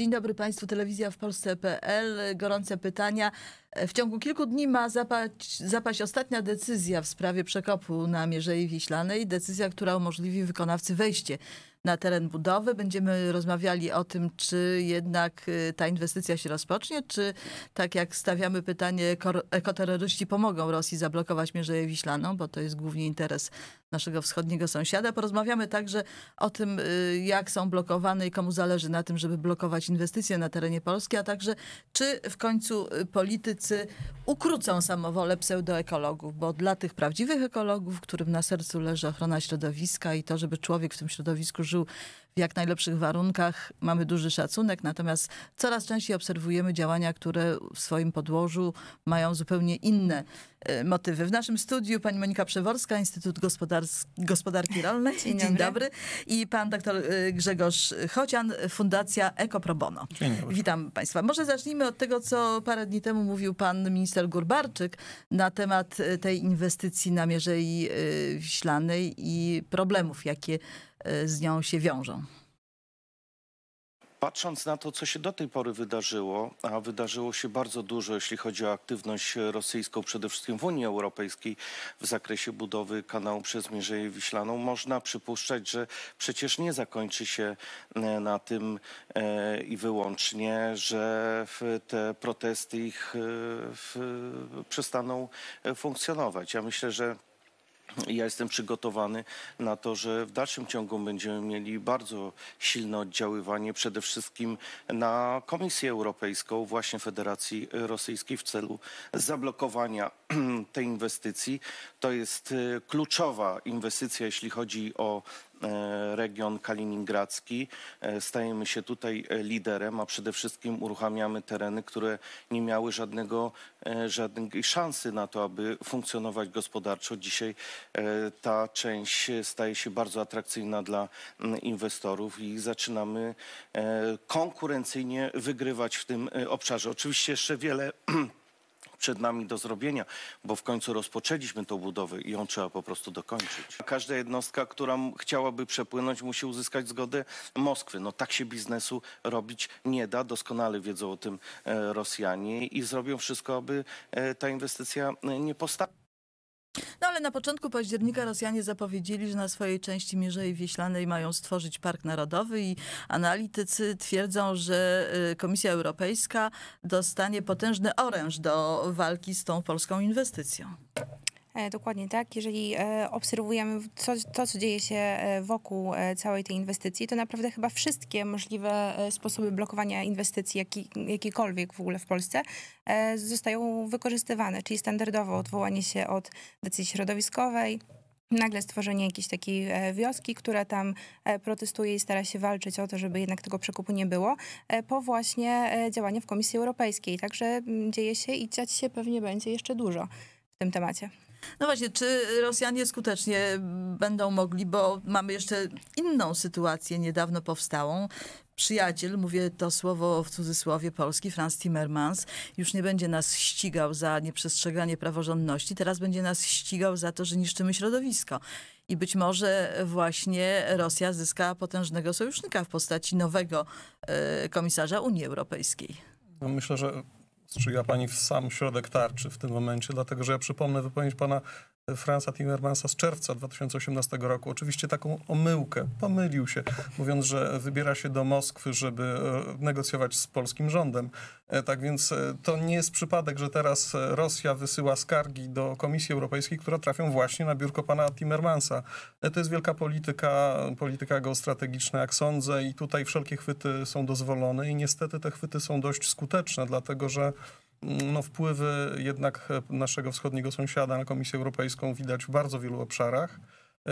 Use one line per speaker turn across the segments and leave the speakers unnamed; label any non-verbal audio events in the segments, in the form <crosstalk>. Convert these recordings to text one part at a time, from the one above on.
Dzień dobry Państwu, telewizja w Polsce.pl. Gorące pytania. W ciągu kilku dni ma zapaść, zapaść ostatnia decyzja w sprawie przekopu na Mierzei Wiślanej, decyzja, która umożliwi wykonawcy wejście na teren budowy. Będziemy rozmawiali o tym, czy jednak y, ta inwestycja się rozpocznie, czy tak jak stawiamy pytanie, ekoterroryści pomogą Rosji zablokować Mierzeję Wiślaną, bo to jest głównie interes naszego wschodniego sąsiada. Porozmawiamy także o tym, y, jak są blokowane i komu zależy na tym, żeby blokować inwestycje na terenie Polski, a także czy w końcu y, politycy politycy ukrócą samowolę pseudoekologów, bo dla tych prawdziwych ekologów, którym na sercu leży ochrona środowiska i to, żeby człowiek w tym środowisku żył jak najlepszych warunkach, mamy duży szacunek, natomiast coraz częściej obserwujemy działania, które w swoim podłożu mają zupełnie inne e, motywy. W naszym studiu pani Monika Przeworska, Instytut Gospodarki Rolnej. Dzień, Dzień dobry. I pan dr e, Grzegorz Chocian, Fundacja Eko Pro Bono. Witam państwa. Może zacznijmy od tego, co parę dni temu mówił pan minister Górbarczyk na temat e, tej inwestycji na Mierzei Wiślanej i problemów, jakie Y, z nią się wiążą.
Patrząc na to, co się do tej pory wydarzyło, a wydarzyło się bardzo dużo, jeśli chodzi o aktywność rosyjską, przede wszystkim w Unii Europejskiej w zakresie budowy kanału przez Mierzeję Wiślaną, można przypuszczać, że przecież nie zakończy się e, na tym e, i wyłącznie, że te protesty ich e, przestaną funkcjonować. Ja myślę, że ja jestem przygotowany na to, że w dalszym ciągu będziemy mieli bardzo silne oddziaływanie przede wszystkim na Komisję Europejską, właśnie Federacji Rosyjskiej w celu zablokowania <clears throat> tej inwestycji. To jest y, kluczowa inwestycja, jeśli chodzi o E, region kaliningradzki. E, stajemy się tutaj e, liderem, a przede wszystkim uruchamiamy tereny, które nie miały żadnego, żadnej szansy na to, aby funkcjonować gospodarczo. Dzisiaj ta część staje się bardzo atrakcyjna dla inwestorów i zaczynamy konkurencyjnie wygrywać w tym obszarze. Oczywiście jeszcze wiele <clears throat> przed nami do zrobienia, bo w końcu rozpoczęliśmy tą budowę i ją trzeba po prostu dokończyć. Każda jednostka, która chciałaby przepłynąć, musi uzyskać zgodę Moskwy. No tak się biznesu robić nie da. Doskonale wiedzą o tym e, Rosjanie i zrobią wszystko, aby e, ta inwestycja e, nie postawiła
na początku października Rosjanie zapowiedzieli, że na swojej części Mierzei Wieślanej mają stworzyć Park Narodowy i analitycy twierdzą, że y, Komisja Europejska dostanie potężny oręż do walki z tą polską inwestycją.
E, dokładnie tak. Jeżeli e, obserwujemy co, to, co dzieje się e, wokół całej tej inwestycji, to naprawdę chyba wszystkie możliwe sposoby blokowania inwestycji, jakiekolwiek w ogóle w Polsce, zostają wykorzystywane, czyli standardowo odwołanie się od decyzji środowiskowej, nagle stworzenie jakiejś takiej wioski, która tam protestuje i stara się walczyć o to, żeby jednak tego przekupu nie było, po właśnie działanie w Komisji Europejskiej. Także dzieje się i dziać się pewnie będzie jeszcze dużo w tym temacie.
No właśnie, czy Rosjanie skutecznie będą mogli, bo mamy jeszcze inną sytuację niedawno powstałą. Przyjaciel, mówię to słowo w cudzysłowie polski, Franz Timmermans, już nie będzie nas ścigał za nieprzestrzeganie praworządności, teraz będzie nas ścigał za to, że niszczymy środowisko. I być może właśnie Rosja zyska potężnego sojusznika w postaci nowego e, komisarza Unii Europejskiej.
No myślę, że sprzyja Pani w sam środek tarczy w tym momencie, dlatego że ja przypomnę wypowiedź Pana Fransa Timmermansa z czerwca 2018 roku. Oczywiście taką omyłkę, pomylił się, mówiąc, że wybiera się do Moskwy, żeby e, negocjować z polskim rządem. E, tak więc e, to nie jest przypadek, że teraz Rosja wysyła skargi do Komisji Europejskiej, które trafią właśnie na biurko pana Timmermansa. To jest wielka polityka, polityka geostrategiczna, jak sądzę, i tutaj wszelkie chwyty są dozwolone i niestety te chwyty są dość skuteczne, dlatego że no, wpływy jednak e, naszego wschodniego sąsiada na Komisję Europejską widać w bardzo wielu obszarach.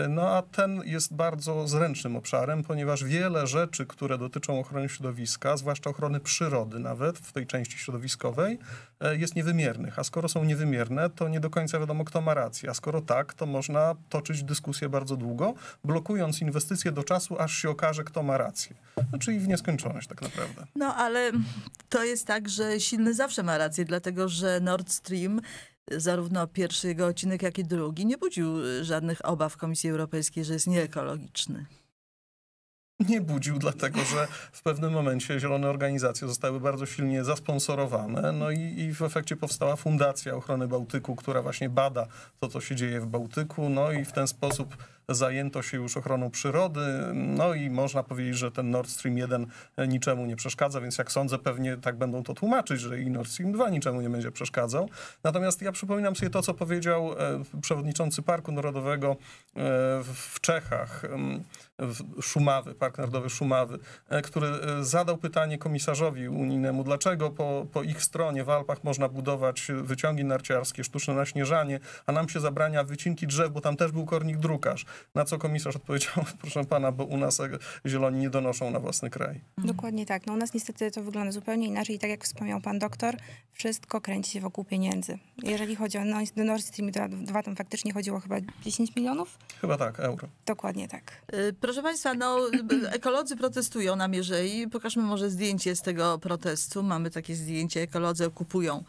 E, no a ten jest bardzo zręcznym obszarem, ponieważ wiele rzeczy, które dotyczą ochrony środowiska, zwłaszcza ochrony przyrody nawet w tej części środowiskowej, e, jest niewymiernych. A skoro są niewymierne, to nie do końca wiadomo, kto ma rację. A skoro tak, to można toczyć dyskusję bardzo długo, blokując inwestycje do czasu, aż się okaże, kto ma rację. No, czyli w nieskończoność tak naprawdę.
No ale to jest tak, że silny zawsze ma rację, dlatego że Nord Stream zarówno pierwszy jego odcinek, jak i drugi nie budził y, żadnych obaw Komisji Europejskiej, że jest nieekologiczny.
Nie budził, dlatego że w pewnym momencie zielone organizacje zostały bardzo silnie zasponsorowane, no i, i, w efekcie powstała Fundacja Ochrony Bałtyku, która właśnie bada to, co się dzieje w Bałtyku, no i w ten sposób zajęto się już ochroną przyrody, no i można powiedzieć, że ten Nord Stream 1 niczemu nie przeszkadza, więc jak sądzę, pewnie tak będą to tłumaczyć, że i Nord Stream 2 niczemu nie będzie przeszkadzał. Natomiast ja przypominam sobie to, co powiedział e, przewodniczący Parku Narodowego e, w Czechach, Szumawy, Park Narodowy Szumawy, e, który zadał pytanie komisarzowi unijnemu, dlaczego po, po ich stronie w Alpach można budować wyciągi narciarskie, sztuczne naśnieżanie, a nam się zabrania wycinki drzew, bo tam też był kornik drukarz. Na co komisarz odpowiedział, <laughs> proszę pana, bo u nas zieloni nie donoszą na własny kraj.
Mhm. Dokładnie tak. No u nas niestety to wygląda zupełnie inaczej i tak jak wspomniał pan doktor, wszystko kręci się wokół pieniędzy. Jeżeli chodzi o Nord Stream 2, tam faktycznie chodziło chyba 10 milionów? Chyba tak, euro. Dokładnie tak.
Y, proszę państwa, no ekolodzy protestują na Mierzei. Pokażmy może zdjęcie z tego protestu. Mamy takie zdjęcie, ekolodzy okupują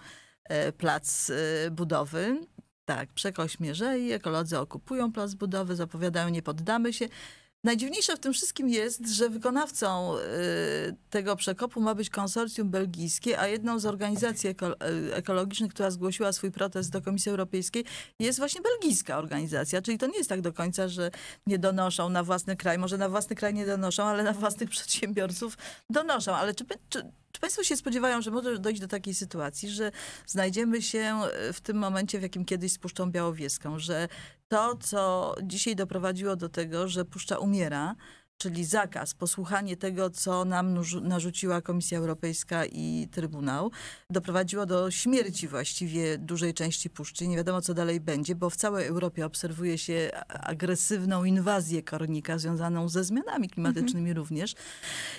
e, plac e, budowy. Tak, przekoś mierzeje, ekolodzy okupują plac budowy, zapowiadają nie poddamy się. Najdziwniejsze w tym wszystkim jest, że wykonawcą y, tego przekopu ma być konsorcjum belgijskie, a jedną z organizacji eko y, ekologicznych, która zgłosiła swój protest do Komisji Europejskiej, jest właśnie belgijska organizacja. Czyli to nie jest tak do końca, że nie donoszą na własny kraj. Może na własny kraj nie donoszą, ale na własnych <laughs> przedsiębiorców donoszą. Ale czy, czy, czy Państwo się spodziewają, że może dojść do takiej sytuacji, że znajdziemy się y, w tym momencie, w jakim kiedyś spuszczą Białowieską, że to, co dzisiaj doprowadziło do tego, że puszcza umiera, czyli zakaz, posłuchanie tego, co nam narzuciła Komisja Europejska i Trybunał, doprowadziło do śmierci właściwie dużej części puszczy. Nie wiadomo, co dalej będzie, bo w całej Europie obserwuje się agresywną inwazję kornika związaną ze zmianami klimatycznymi mhm. również.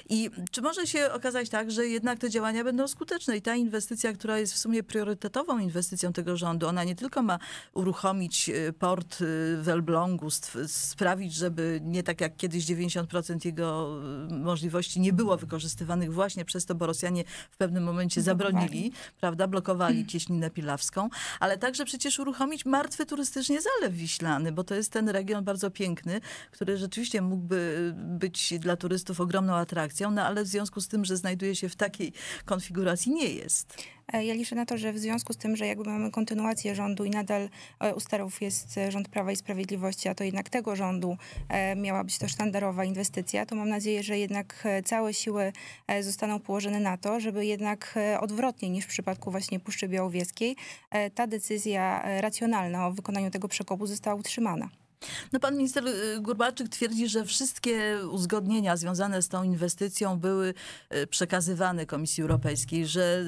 I czy może się okazać tak, że jednak te działania będą skuteczne i ta inwestycja, która jest w sumie priorytetową inwestycją tego rządu, ona nie tylko ma uruchomić y, port y, w Elblągu, sprawić, żeby nie tak jak kiedyś 90 80% jego y, możliwości nie było wykorzystywanych właśnie przez to, bo Rosjanie w pewnym momencie zabronili, prawda, blokowali cieśninę pilawską, ale także przecież uruchomić martwy turystycznie Zalew Wiślany, bo to jest ten region bardzo piękny, który rzeczywiście mógłby y, być dla turystów ogromną atrakcją, no ale w związku z tym, że znajduje się w takiej konfiguracji, nie jest.
E, ja liczę na to,
że w związku z tym, że jakby mamy kontynuację rządu i nadal e, u sterów jest e,
rząd Prawa i Sprawiedliwości, a to jednak tego rządu miała być to sztandarowa inwestycja, inwestycja, to mam nadzieję, że jednak e, całe siły e, zostaną położone na to, żeby jednak e, odwrotnie niż w przypadku właśnie Puszczy Białowieskiej ta decyzja racjonalna o wykonaniu tego przekopu
została utrzymana. No, pan minister y, Gurbalczyk twierdzi, że wszystkie uzgodnienia związane z tą inwestycją były przekazywane Komisji Europejskiej, że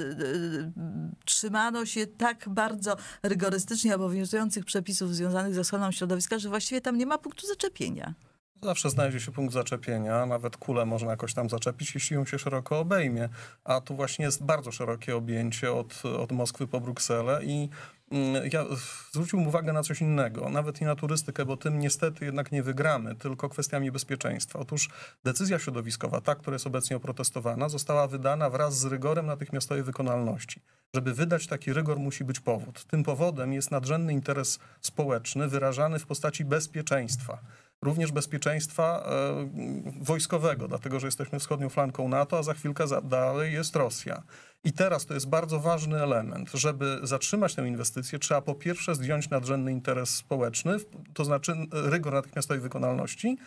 trzymano się tak bardzo rygorystycznie obowiązujących przepisów związanych z ochroną środowiska, że właściwie tam nie ma punktu zaczepienia.
Zawsze znajdzie się punkt zaczepienia, nawet kulę można jakoś tam zaczepić, jeśli ją się szeroko obejmie. A tu właśnie jest bardzo szerokie objęcie od, od Moskwy po Brukselę i mm, ja zwróciłbym uwagę na coś innego, nawet i na turystykę, bo tym niestety jednak nie wygramy, tylko kwestiami bezpieczeństwa. Otóż decyzja środowiskowa, ta, która jest obecnie oprotestowana, została wydana wraz z rygorem natychmiastowej wykonalności. Żeby wydać taki rygor, musi być powód. Tym powodem jest nadrzędny interes społeczny wyrażany w postaci bezpieczeństwa również bezpieczeństwa e, wojskowego, dlatego że jesteśmy wschodnią flanką NATO, a za chwilkę dalej jest Rosja. I teraz to jest bardzo ważny element. Żeby zatrzymać tę inwestycję, trzeba po pierwsze zdjąć nadrzędny interes społeczny, to znaczy e, rygor natychmiastowej wykonalności,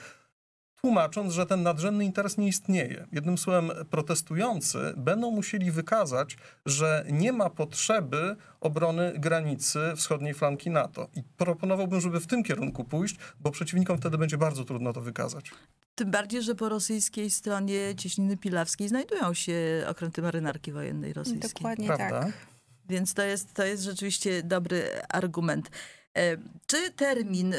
tłumacząc, że ten nadrzędny interes nie istnieje. Jednym słowem, protestujący będą musieli wykazać, że nie ma potrzeby obrony granicy wschodniej flanki NATO. I proponowałbym, żeby w tym kierunku pójść, bo przeciwnikom wtedy będzie bardzo trudno to wykazać.
Tym bardziej, że po rosyjskiej stronie Cieśniny Pilawskiej znajdują się okręty marynarki wojennej rosyjskiej. Dokładnie Prawda? tak. Więc to jest, to jest rzeczywiście dobry argument. E, czy termin y,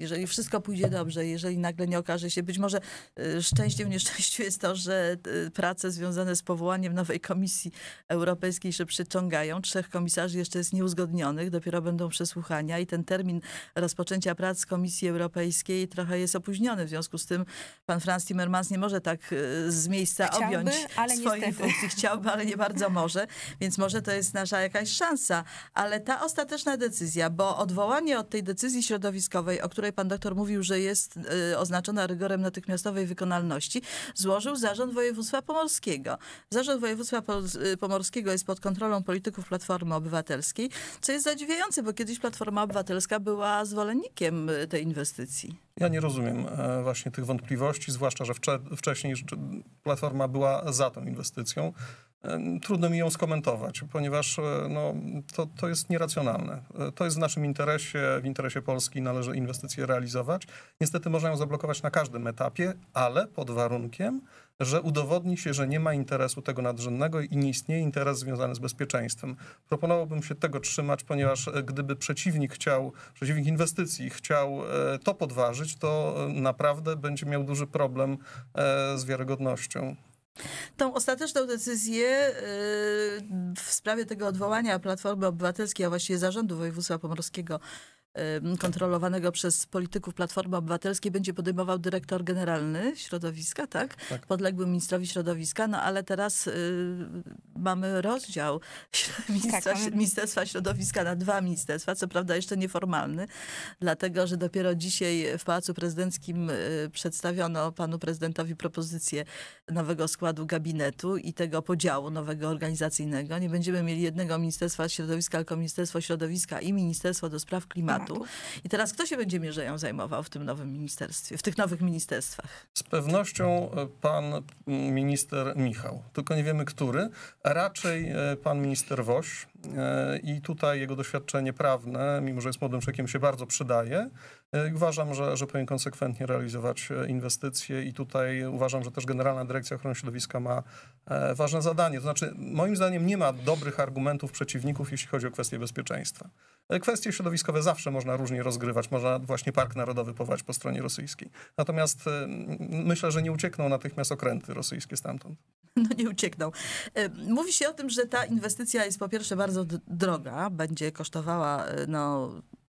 jeżeli wszystko pójdzie dobrze, jeżeli nagle nie okaże się, być może y, szczęściem, nieszczęściu jest to, że y, prace związane z powołaniem nowej Komisji Europejskiej się przyciągają. Trzech komisarzy jeszcze jest nieuzgodnionych, dopiero będą przesłuchania i ten termin rozpoczęcia prac Komisji Europejskiej trochę jest opóźniony. W związku z tym pan Franz Timmermans nie może tak y, z miejsca Chciałby, objąć swojej funkcji. Chciałby, ale nie bardzo może, więc może to jest nasza jakaś szansa. Ale ta ostateczna decyzja, bo odwołanie od tej decyzji środowiskowej, o której której pan doktor mówił, że jest y, oznaczona rygorem natychmiastowej wykonalności, złożył zarząd województwa pomorskiego. Zarząd województwa y, pomorskiego jest pod kontrolą polityków Platformy Obywatelskiej, co jest zadziwiające, bo kiedyś Platforma Obywatelska była zwolennikiem y, tej inwestycji.
Ja nie rozumiem e, właśnie tych wątpliwości, zwłaszcza, że wcześniej Platforma była za tą inwestycją. Trudno mi ją skomentować, ponieważ e, no, to, to jest nieracjonalne. E, to jest w naszym interesie, w interesie Polski należy inwestycje realizować. Niestety można ją zablokować na każdym etapie, ale pod warunkiem, że udowodni się, że nie ma interesu tego nadrzędnego i nie istnieje interes związany z bezpieczeństwem. Proponowałbym się tego trzymać, ponieważ e, gdyby przeciwnik chciał, przeciwnik inwestycji chciał to podważyć, to naprawdę będzie miał duży problem z wiarygodnością.
Tą ostateczną decyzję y, w sprawie tego odwołania Platformy Obywatelskiej, a właściwie zarządu województwa pomorskiego kontrolowanego przez polityków Platformy Obywatelskiej będzie podejmował dyrektor generalny środowiska, tak? tak. Podległy ministrowi środowiska, no ale teraz y, mamy rozdział tak, Ministerstwa Środowiska na dwa ministerstwa, co prawda jeszcze nieformalny, dlatego że dopiero dzisiaj w Pałacu Prezydenckim y, przedstawiono panu prezydentowi propozycję nowego składu gabinetu i tego podziału nowego organizacyjnego. Nie będziemy mieli jednego Ministerstwa Środowiska, tylko Ministerstwo Środowiska i Ministerstwo do Spraw Klimatu. Tak. I teraz kto się będzie mierzeją zajmował w tym nowym ministerstwie, w tych nowych ministerstwach? Z pewnością
e, pan minister Michał, tylko nie wiemy który, a raczej e, pan minister Woś e, i tutaj jego doświadczenie prawne, mimo że jest młodym człowiekiem, się bardzo przydaje. E, uważam, że, że powinien konsekwentnie realizować e, inwestycje i tutaj uważam, że też Generalna Dyrekcja Ochrony Środowiska ma e, ważne zadanie. To znaczy, moim zdaniem nie ma dobrych argumentów przeciwników, jeśli chodzi o kwestie bezpieczeństwa. Kwestie środowiskowe zawsze można różnie rozgrywać, można właśnie Park Narodowy powołać po stronie rosyjskiej. Natomiast myślę, że nie uciekną natychmiast okręty rosyjskie stamtąd. <laughs>
No nie uciekną. Mówi się o tym, że ta inwestycja jest po pierwsze bardzo droga, będzie kosztowała no,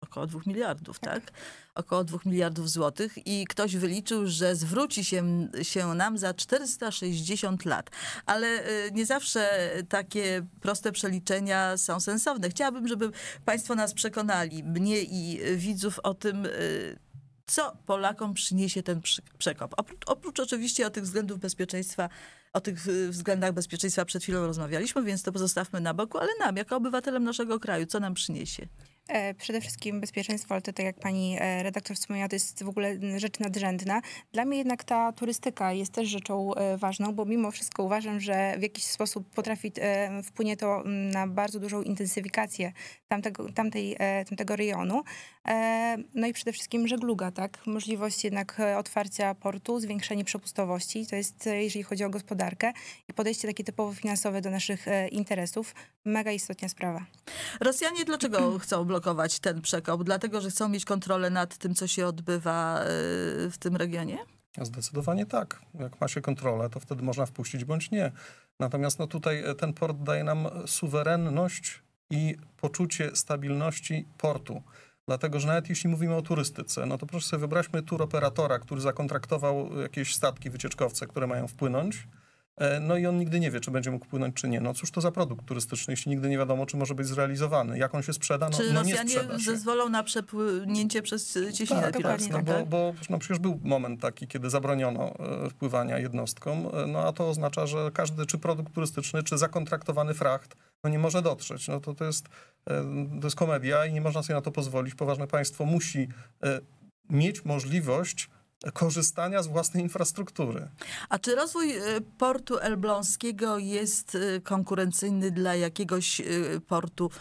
około 2 miliardów, tak? tak? Około 2 miliardów złotych i ktoś wyliczył, że zwróci się, się nam za 460 lat. Ale y, nie zawsze takie proste przeliczenia są sensowne. Chciałabym, żeby Państwo nas przekonali, mnie i widzów o tym, y, co Polakom przyniesie ten przekop. Oprócz, oprócz, oczywiście o tych względów bezpieczeństwa, o tych y, względach bezpieczeństwa przed chwilą rozmawialiśmy, więc to pozostawmy na boku, ale nam, jako obywatelom naszego kraju, co nam przyniesie?
E, przede wszystkim bezpieczeństwo, ale to tak jak pani e, redaktor wspomniała, to jest w ogóle rzecz nadrzędna. Dla mnie jednak ta turystyka jest też rzeczą e, ważną, bo mimo wszystko uważam, że w jakiś sposób potrafi, wpłynie to na bardzo dużą intensyfikację tamtego, tamtej, tamtego rejonu. E, no i przede wszystkim żegluga, tak? Możliwość jednak e, otwarcia portu, zwiększenie przepustowości, to jest e, jeżeli chodzi o gospodarkę i podejście takie typowo finansowe do naszych interesów, mega istotna sprawa.
Rosjanie dlaczego <clears throat> chcą blokować ten przekop? Dlatego, że chcą mieć kontrolę nad tym, co się odbywa w tym regionie?
Zdecydowanie tak.
Jak ma się kontrolę, to wtedy można wpuścić bądź nie. Natomiast no tutaj ten port daje nam suwerenność i poczucie stabilności portu. Dlatego, że nawet jeśli mówimy o turystyce, no to proszę sobie wyobraźmy tur operatora, który zakontraktował jakieś statki wycieczkowce, które mają wpłynąć. E, no i on nigdy nie wie, czy będzie mógł płynąć, czy nie. No cóż to za produkt turystyczny, jeśli nigdy nie wiadomo, czy może być zrealizowany. Jak on się sprzeda, no, czy no nie sprzeda
zezwolą na przepłynięcie przez cieśniny tak, Pilarska, tak, no, tak,
Bo, tak. bo no, przecież był moment taki, kiedy zabroniono e, wpływania jednostkom, e, no a to oznacza, że każdy czy produkt turystyczny, czy zakontraktowany fracht no nie może dotrzeć. No to, to, jest, e, to jest komedia i nie można sobie na to pozwolić. Poważne państwo musi e, mieć możliwość korzystania z własnej infrastruktury.
A czy rozwój e, portu elbląskiego jest konkurencyjny dla jakiegoś portu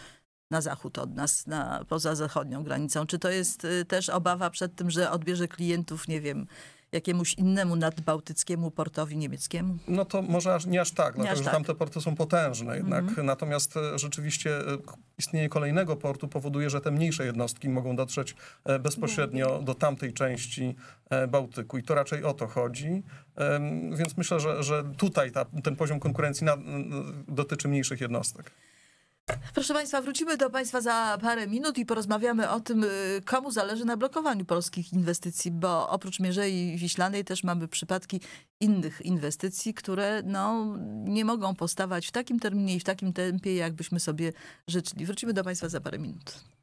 na zachód od nas, na, poza zachodnią granicą? Czy to jest też obawa przed tym, że odbierze klientów, nie wiem, jakiemuś innemu nadbałtyckiemu portowi niemieckiemu? No to
może aż, nie aż tak, nie dlatego aż że tak. tamte porty są potężne jednak. Mhm. Natomiast e, rzeczywiście e, istnienie kolejnego portu powoduje, że te mniejsze jednostki mogą dotrzeć e, bezpośrednio do tamtej części Bałtyku i to raczej o to chodzi. Więc myślę, że, że tutaj ta, ten poziom konkurencji na, dotyczy mniejszych jednostek.
Proszę Państwa, wrócimy do Państwa za parę minut i porozmawiamy o tym, y, komu zależy na blokowaniu polskich inwestycji, bo oprócz Mierzei Wiślanej też mamy przypadki innych inwestycji, które no, nie mogą powstawać w takim terminie i w takim tempie, jakbyśmy sobie życzyli. Wrócimy do Państwa za parę minut.